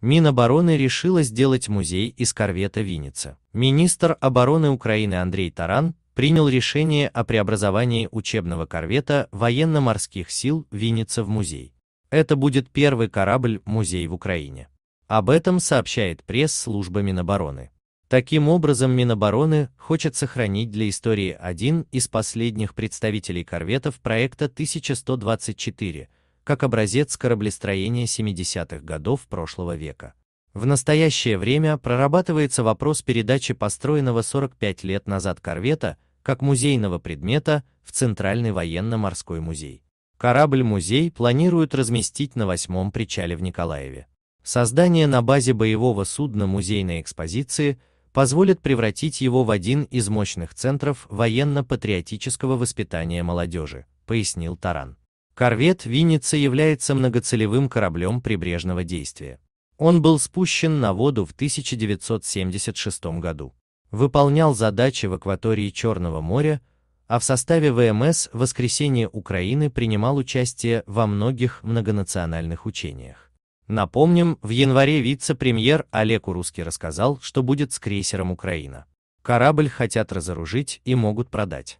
Минобороны решила сделать музей из корвета Винница. Министр обороны Украины Андрей Таран принял решение о преобразовании учебного корвета военно-морских сил Винница в музей. Это будет первый корабль-музей в Украине. Об этом сообщает пресс-служба Минобороны. Таким образом, Минобороны хочет сохранить для истории один из последних представителей корветов проекта 1124, как образец кораблестроения 70-х годов прошлого века. В настоящее время прорабатывается вопрос передачи построенного 45 лет назад корвета как музейного предмета в Центральный военно-морской музей. Корабль-музей планируют разместить на восьмом причале в Николаеве. Создание на базе боевого судна музейной экспозиции позволит превратить его в один из мощных центров военно-патриотического воспитания молодежи, пояснил Таран. Корвет «Винница» является многоцелевым кораблем прибрежного действия. Он был спущен на воду в 1976 году. Выполнял задачи в акватории Черного моря, а в составе ВМС «Воскресение Украины» принимал участие во многих многонациональных учениях. Напомним, в январе вице-премьер Олег Уруский рассказал, что будет с крейсером «Украина». Корабль хотят разоружить и могут продать.